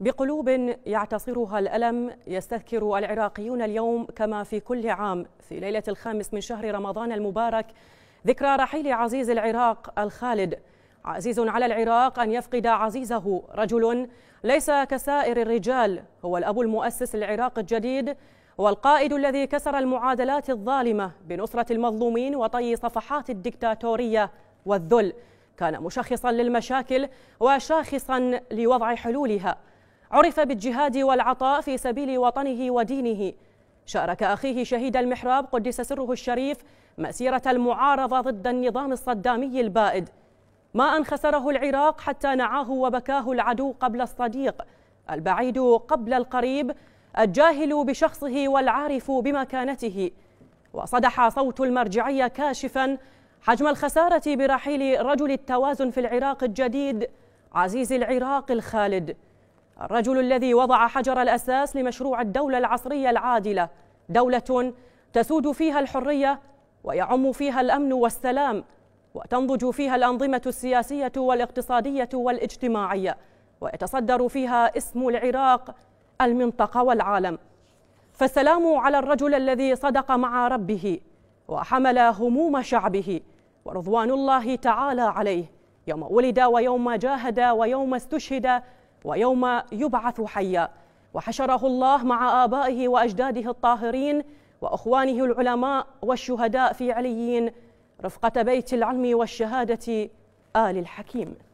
بقلوب يعتصرها الألم يستذكر العراقيون اليوم كما في كل عام في ليلة الخامس من شهر رمضان المبارك ذكرى رحيل عزيز العراق الخالد عزيز على العراق أن يفقد عزيزه رجل ليس كسائر الرجال هو الأب المؤسس للعراق الجديد والقائد الذي كسر المعادلات الظالمة بنصرة المظلومين وطي صفحات الدكتاتورية والذل كان مشخصا للمشاكل وشاخصا لوضع حلولها عرف بالجهاد والعطاء في سبيل وطنه ودينه شارك أخيه شهيد المحراب قدس سره الشريف مسيرة المعارضة ضد النظام الصدامي البائد ما أن خسره العراق حتى نعاه وبكاه العدو قبل الصديق البعيد قبل القريب الجاهل بشخصه والعارف بمكانته وصدح صوت المرجعية كاشفا حجم الخسارة برحيل رجل التوازن في العراق الجديد عزيز العراق الخالد الرجل الذي وضع حجر الأساس لمشروع الدولة العصرية العادلة دولة تسود فيها الحرية ويعم فيها الأمن والسلام وتنضج فيها الأنظمة السياسية والاقتصادية والاجتماعية ويتصدر فيها اسم العراق المنطقة والعالم فالسلام على الرجل الذي صدق مع ربه وحمل هموم شعبه ورضوان الله تعالى عليه يوم ولد ويوم جاهد ويوم استشهد ويوم يبعث حيا وحشره الله مع آبائه وأجداده الطاهرين وأخوانه العلماء والشهداء في عليين رفقة بيت العلم والشهادة آل الحكيم